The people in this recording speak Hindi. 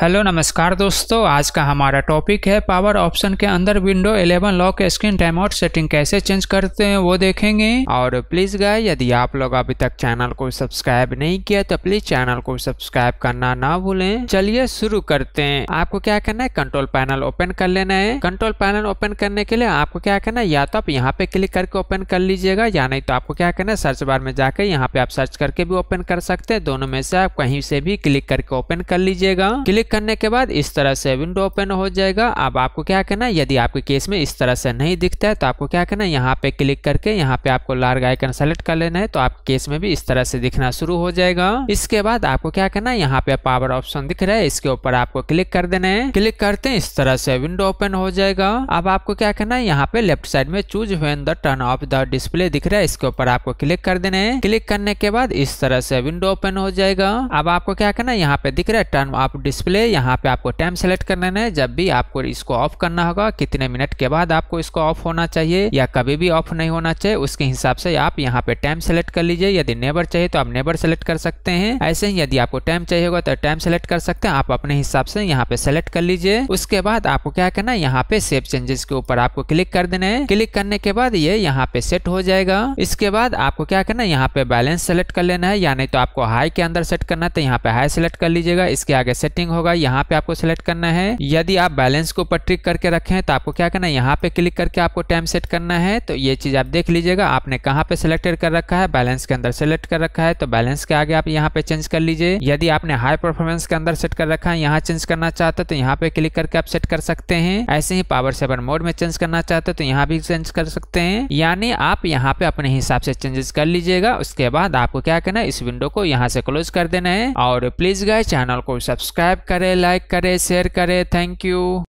हेलो नमस्कार दोस्तों आज का हमारा टॉपिक है पावर ऑप्शन के अंदर window 11 lock screen time out setting कैसे चेंज करते हैं वो देखेंगे और प्लीज गाय यदि आप लोग अभी तक चैनल को सब्सक्राइब नहीं किया तो प्लीज चैनल को सब्सक्राइब करना ना भूलें चलिए शुरू करते हैं आपको क्या करना है कंट्रोल पैनल ओपन कर लेना है कंट्रोल पैनल ओपन करने के लिए आपको क्या करना है या तो आप यहाँ पे क्लिक करके ओपन कर लीजिएगा या नहीं तो आपको क्या करना है सर्च बार में जाकर यहाँ पे आप सर्च करके भी ओपन कर सकते हैं दोनों में से आप कहीं से भी क्लिक करके ओपन कर लीजिएगा क्लिक क्लिक करने के बाद इस तरह से विंडो ओपन हो जाएगा अब आपको क्या करना है यदि आपके केस में इस तरह से नहीं दिखता है तो आपको क्या करना है यहाँ पे क्लिक करके यहाँ पे आपको लार्ग आइकन सेलेक्ट कर लेना है तो आपके केस में भी इस तरह से दिखना शुरू हो जाएगा इसके बाद आपको क्या करना है यहाँ पे पावर ऑप्शन दिख रहा है इसके ऊपर आपको क्लिक कर देना है क्लिक करते हैं इस तरह से विंडो ओपन हो जाएगा अब आपको क्या करना है यहाँ पे लेफ्ट साइड में choose when the turn off the display दिख रहा है इसके ऊपर आपको क्लिक कर देना है क्लिक करने के बाद इस तरह से विंडो ओपन हो जाएगा अब आपको क्या करना है यहाँ पे दिख रहा है टर्न ऑफ डिस्प्ले लिए यहाँ पे आपको टाइम सेलेक्ट करना है जब भी आपको इसको ऑफ करना होगा कितने मिनट के बाद आपको इसको ऑफ होना चाहिए या कभी भी ऑफ नहीं होना चाहिए उसके हिसाब से आप यहाँ पे टाइम सेलेक्ट कर लीजिए यदि नेबर चाहिए तो आप नेबर सेलेक्ट कर सकते हैं ऐसे ही यदि आपको टाइम चाहिए होगा तो टाइम सेलेक्ट कर सकते हैं आप अपने हिसाब से यहाँ पे सेलेक्ट कर लीजिए उसके बाद आपको क्या करना है यहाँ पे सेव चेंजेस के ऊपर आपको क्लिक कर देना है क्लिक करने के बाद ये यहाँ पे सेट हो जाएगा इसके बाद आपको क्या करना है यहाँ पे बैलेंस सेलेक्ट कर लेना है या नहीं तो आपको हाई के अंदर सेट करना है तो यहाँ पे हाई सेलेक्ट कर लीजिएगा इसके आगे सेटिंग होगा होगा यहाँ पे आपको सेलेक्ट करना है यदि आप बैलेंस के ऊपर ट्रिक करके रखे हैं तो आपको क्या करना है यहाँ पे क्लिक करके आपको टाइम सेट करना है तो ये चीज आप देख लीजिएगा आपने कहाँ पे सिलेक्टेड कर रखा है बैलेंस के अंदर सेलेक्ट कर रखा है तो बैलेंस के आगे आप यहाँ पे चेंज कर लीजिए यदि आपने हाई परफॉर्मेंस के अंदर सेट कर रखा है यहाँ चेंज करना चाहते तो यहाँ पे क्लिक करके आप सेट कर सकते हैं ऐसे ही पावर सेवन मोड में चेंज करना चाहते तो यहाँ भी चेंज कर सकते हैं यानी आप यहाँ पे अपने हिसाब से चेंजेस कर लीजिएगा उसके बाद आपको क्या करना है इस विंडो को यहाँ से क्लोज कर देना है और प्लीज गाय चैनल को सब्सक्राइब कर करें लाइक करें शेयर करें थैंक यू